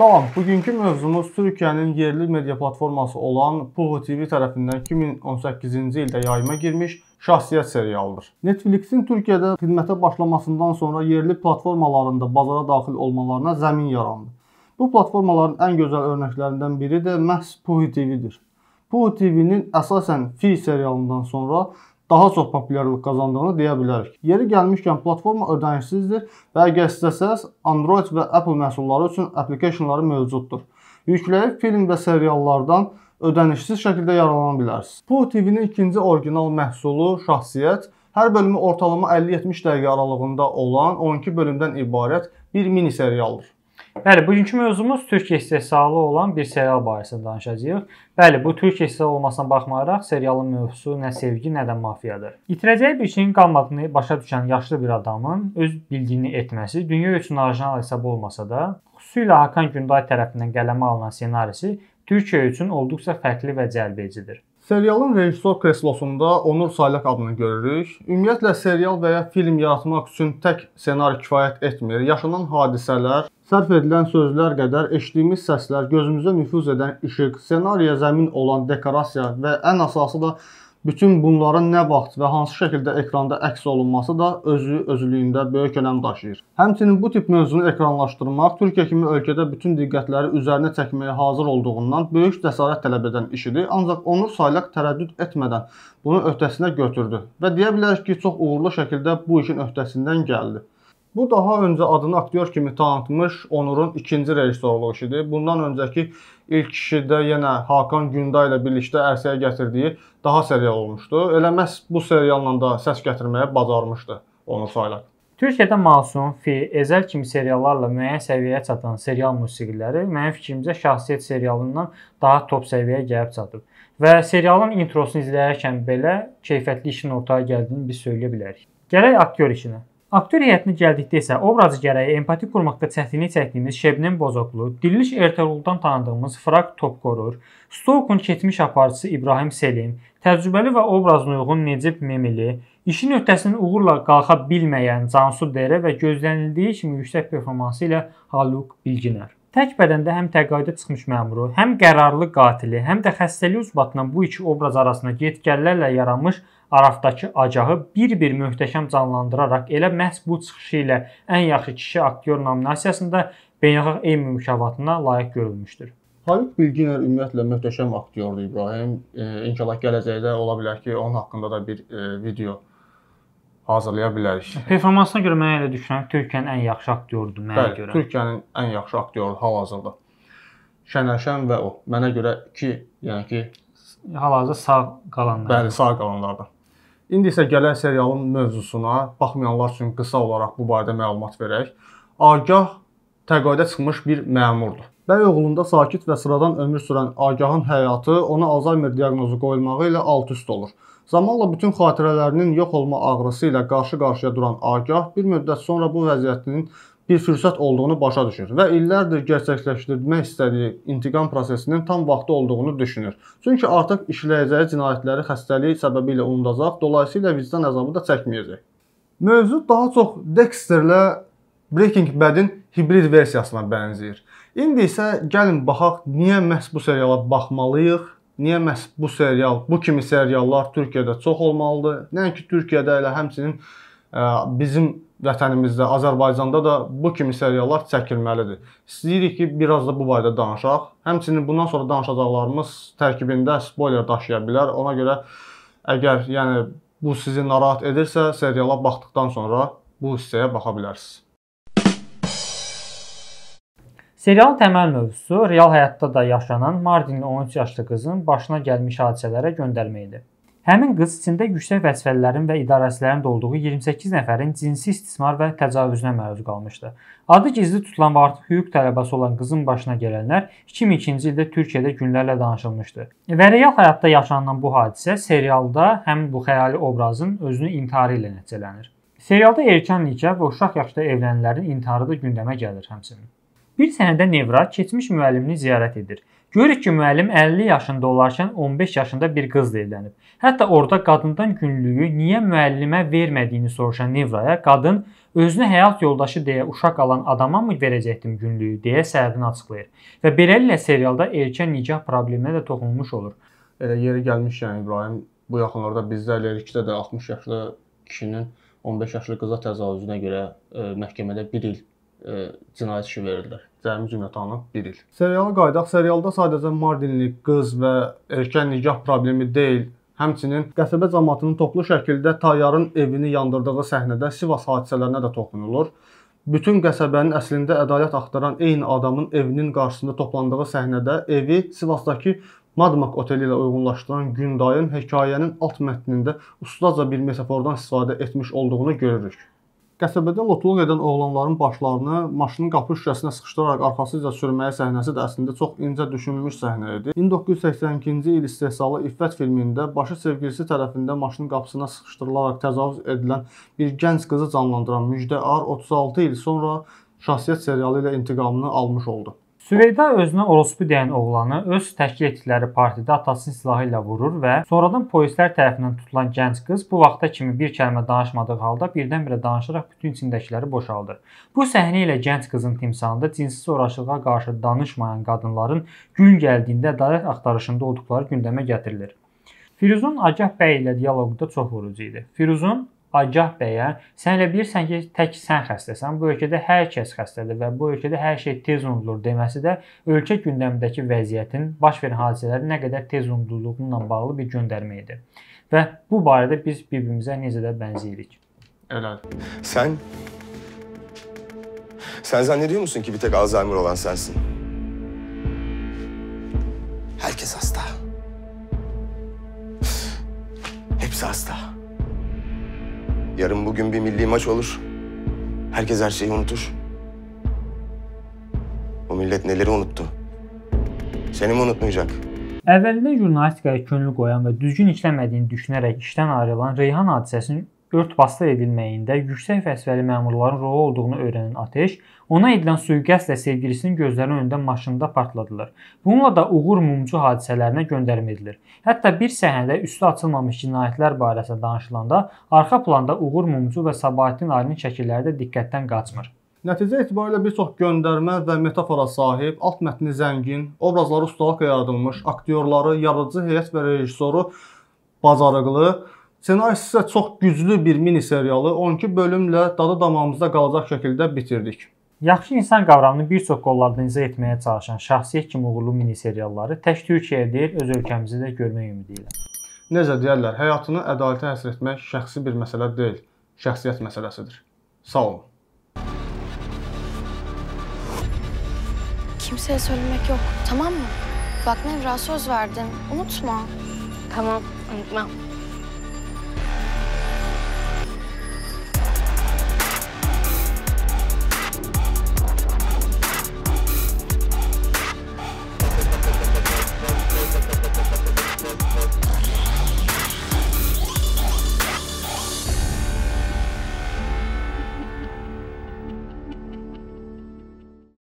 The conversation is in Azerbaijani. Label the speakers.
Speaker 1: Salam, bugünkü mövzumuz Türkiyənin yerli media platforması olan Puhu TV tərəfindən 2018-ci ildə yayıma girmiş şahsiyyət serialıdır. Netflixin Türkiyədə xidmətə başlamasından sonra yerli platformalarında bazara daxil olmalarına zəmin yarandı. Bu platformaların ən gözəl örnəklərindən biri də məhz Puhu TV-dir. Puhu TV-nin əsasən Fi serialından sonra daha çox populyarlıq qazandığını deyə bilərik. Yeri gəlmişkən platforma ödənişsizdir və əgər istəsəz Android və Apple məhsulları üçün applicationları mövcuddur. Yükləyib film və seriallardan ödənişsiz şəkildə yararlana bilərsiniz. Pro TV-nin ikinci orijinal məhsulu şəxsiyyət Hər bölümü ortalama 50-70 dəqiqə aralığında olan 12 bölümdən ibarət bir mini serialdır.
Speaker 2: Bəli, bugünkü mövzumuz Türkiyə istehsalı olan bir serial barəsində danışacağıq. Bəli, bu Türkiyə istehsalı olmasına baxmayaraq serialın mövzusu nə sevgi, nə də mafiyadır. İtirəcəyi bir şeyin qalmadığını başa düşən yaşlı bir adamın öz bildiyini etməsi dünya üçün orijinal hesab olmasa da, xüsusilə Hakan Günday tərəfindən qələmə alınan ssenarisi Türkiyə üçün olduqca fərqli və cəlbedicidir.
Speaker 1: Serialın rejissor kreslosunda Onur Saylaq adını görürük. Ümumiyyətlə serial və ya film yaratmaq üçün tək ssenari kifayət etmir. Yaşanan hadisələr, sərf edilən sözlər qədər eşitdiyimiz səslər, gözümüzə nüfuz edən işıq, ssenariyə zəmin olan dekorasiya və ən əsası da Bütün bunların nə vaxt və hansı şəkildə ekranda əks olunması da özü özlüyündə böyük önəm daşıyır. Həmçinin bu tip mövzunu ekranlaşdırmaq Türkiyə kimi ölkədə bütün diqqətləri üzərinə çəkməyə hazır olduğundan böyük cəsarət tələb edən işidir, ancaq onu saylaq tərəddüd etmədən bunun öhdəsinə götürdü və deyə bilərik ki, çox uğurlu şəkildə bu işin öhdəsindən gəldi. Bu daha öncə adını aktyor kimi tanıtmış Onurun ikinci rejissorluq işidir. Bundan öncəki ilk işidə yenə Hakan Günday ilə birlikdə ərsəyə gətirdiyi daha serial olmuşdu. Elə məhz bu serialla da səs gətirməyə bacarmışdı
Speaker 2: Onur Saylaq. Türkiyədə Masum, Fi, Ezəl kimi seriallarla müəyyən səviyyəyə çatan serial musiqiləri mənim fikrimcə şəxsiyyət serialından daha top səviyyəyə gəlib çatıb. Və serialın introsunu izləyərkən belə keyfiyyətli işin ortaya gəldiyini biz söyləyə bilərik. Gələk aktyor işinə. Aktyor heyətinə gəldikdə isə obrazı gərəyi empati qurmaqda çətinlik çəkdiyimiz Şebnem Bozoqlu, Diriliş Ertəroğludan tanıdığımız Frak Topqorur, Stoukun keçmiş aparıcısı İbrahim Selim, təcrübəli və obrazına uyğun Necib Memili, işin öhdəsindən uğurla qalxa bilməyən Cansu Dere və gözlənildiyi kimi yüksək performansı ilə Haluk Bilginer. Tək bədəndə həm təqaüdə çıxmış məmuru, həm qərarlı qatili, həm də xəstəlik ucbatından bu iki obraz arasında get-gəllərlə yaranmış arafdakı acağı bir-bir möhtəşəm canlandıraraq elə məhz bu çıxışı ilə ən yaxşı kişi aktyor nominasiyasında Beynəlxalq Emmy mükafatına layiq görülmüşdür.
Speaker 1: Halit Bilginer ümumiyyətlə möhtəşəm aktyordur İbrahim. E, inşallah gələcəkdə ola bilər ki, onun haqqında da bir e, video hazırlaya bilərik.
Speaker 2: Performansına görə mənə elə düşünürəm ki, Türkiyənin ən yaxşı aktyorudur mənə Bəli, görə. Türkiyənin
Speaker 1: ən yaxşı aktyoru hal-hazırda. Şənəşən və o. Mənə görə 2, yəni ki, hal-hazırda sağ qalanlar. Bəli, sağ qalanlardan. İndi isə gələn serialın mövzusuna baxmayanlar üçün qısa olaraq bu barədə məlumat verək. Agah təqaüdə çıxmış bir məmurdur. Bəy oğlunda sakit və sıradan ömür sürən Agahın həyatı ona Alzheimer diaqnozu qoyulmağı ilə alt-üst olur. Zamanla bütün xatirələrinin yox olma ağrısı ilə qarşı-qarşıya duran Agah bir müddət sonra bu vəziyyətinin bir fürsət olduğunu başa düşür və illərdir gerçəkləşdirmək istədiyi intiqam prosesinin tam vaxtı olduğunu düşünür. Çünki artıq işləyəcəyi cinayətləri xəstəlik səbəbi ilə unudacaq, dolayısıyla vicdan əzabı da çəkməyəcək. Mövzu daha çox Dexterlə Breaking Bad-in hibrid versiyasına bənzəyir. İndi isə gəlin baxaq niyə məhz bu seriala baxmalıyıq Niyə məhz bu serial, bu kimi seriallar Türkiyədə çox olmalıdır? Nəinki Türkiyədə elə həmçinin ə, e, bizim vətənimizdə, Azərbaycanda da bu kimi seriallar çəkilməlidir. İstəyirik ki, biraz da bu barədə danışaq. Həmçinin bundan sonra danışacaqlarımız tərkibində spoiler daşıya bilər. Ona görə əgər yəni bu sizi narahat edirsə, seriala
Speaker 2: baxdıqdan sonra bu hissəyə
Speaker 1: baxa bilərsiniz.
Speaker 2: Serialın təməl mövzusu real həyatda da yaşanan Mardinli 13 yaşlı qızın başına gəlmiş hadisələrə göndərmə idi. Həmin qız içində yüksək vəzifələrin və idarəçilərin də olduğu 28 nəfərin cinsi istismar və təcavüzünə məruz qalmışdı. Adı gizli tutulan və artıq hüquq tələbəsi olan qızın başına gələnlər 2002-ci ildə Türkiyədə günlərlə danışılmışdı. Və real həyatda yaşanan bu hadisə serialda həm bu xəyali obrazın özünü intiharı ilə nəticələnir. Serialda erkən nikah və uşaq yaşda evlənənlərin intiharı da gündəmə gəlir həmçinin. Bir səhnədə Nevra keçmiş müəllimini ziyarət edir. Görürük ki, müəllim 50 yaşında olarkən 15 yaşında bir qızla evlənib. Hətta orada qadından günlüyü niyə müəllimə vermədiyini soruşan Nevraya qadın özünü həyat yoldaşı deyə uşaq alan adama mı verəcəkdim günlüyü deyə səbəbini açıqlayır. Və beləliklə serialda erkən nikah probleminə də toxunulmuş olur. Elə yeri gəlmişkən yəni İbrahim bu yaxınlarda bizdə elə ikidə də 60 yaşlı kişinin
Speaker 1: 15 yaşlı qıza təcavüzünə görə ə, e, məhkəmədə 1 il E, cinayət işi verirlər. Cəmi cümlətanı 1 il. Seriala qayıdaq. Serialda sadəcə Mardinli qız və erkən nikah problemi deyil, Həmçinin qəsəbə cəmaatının toplu şəkildə Tayyarın evini yandırdığı səhnədə Sivas hadisələrinə də toxunulur. Bütün qəsəbənin əslində ədalət axtaran eyni adamın evinin qarşısında toplandığı səhnədə evi Sivasdakı Madmaq oteli ilə uyğunlaşdıran Gündayın hekayənin alt mətnində ustaca bir metafordan istifadə etmiş olduğunu görürük. Qəsəbədə lotuluq edən oğlanların başlarını maşının qapı şüşəsinə sıxışdıraraq arxasıca sürməyə səhnəsi də əslində çox incə düşünülmüş səhnə idi. 1982-ci il istehsalı İffət filmində başı sevgilisi tərəfindən maşının qapısına sıxışdırılaraq təcavüz edilən bir gənc qızı canlandıran Müjdə Ar 36 il sonra Şahsiyyət serialı ilə intiqamını
Speaker 2: almış oldu. Süveyda özünə orospu deyən oğlanı öz təşkil etdikləri partidə atasının silahı ilə vurur və sonradan polislər tərəfindən tutulan gənc qız bu vaxta kimi bir kəlmə danışmadığı halda birdən-birə danışaraq bütün içindəkiləri boşaldır. Bu səhnə ilə gənc qızın timsalında cinsi zorakılığa qarşı danışmayan qadınların gün gəldiyində ədalət axtarışında olduqları gündəmə gətirilir. Firuzun Agah bəy ilə dialoqda çox vurucu idi. Firuzun Agah bəyə, sən elə bilirsən ki, tək sən xəstəsən, bu ölkədə hər kəs xəstədir və bu ölkədə hər şey tez unudulur deməsi də ölkə gündəmindəki vəziyyətin, baş verən hadisələrin nə qədər tez unudulduğunla bağlı bir göndərmə idi. Və bu barədə biz bir-birimizə necə də bənzəyirik.
Speaker 1: Elədir. Sən Sən zannediyor musun ki bir tek Alzheimer olan sensin?
Speaker 2: Herkes hasta.
Speaker 1: Hepsi hasta. Yarın bugün bir milli maç olur. Herkes her şeyi unutur. O millet neleri unuttu? Seni mi unutmayacak?
Speaker 2: Əvvəlində jurnalistikaya könül koyan ve düzgün işlemediğini düşünerek işten ayrılan Reyhan hadisəsinin örtbasdır edilməyində yüksək vəzifəli məmurların rolu olduğunu öyrənən Ateş, ona edilən sui-qəsdlə sevgilisinin gözlərinin önündə maşında partladılır. Bununla da uğur mumcu hadisələrinə göndərim edilir. Hətta bir səhnədə üstü açılmamış cinayətlər barəsində danışılanda arxa planda uğur mumcu və Sabahattin Ali'nin şəkilləri də diqqətdən qaçmır. Nəticə etibarilə bir çox göndərmə və metafora
Speaker 1: sahib, alt mətni zəngin, obrazları ustalıq yaradılmış, aktyorları, yaradıcı heyət və rejissoru bacarıqlı, Senarist isə çox güclü bir mini serialı 12 bölümlə dadı damağımızda qalacaq şəkildə bitirdik.
Speaker 2: Yaxşı insan qavramını bir çox qollarda izah etməyə çalışan şəxsiyyət kimi uğurlu mini serialları tək Türkiyəyə deyil, öz ölkəmizdə də görmək ümidi ilə.
Speaker 1: Necə deyirlər, həyatını ədalətə həsr etmək şəxsi bir məsələ deyil, şəxsiyyət məsələsidir. Sağ olun. Kimseye söylemek yok, tamam mı? Bak Nevra söz verdin, unutma. Tamam, unutmam.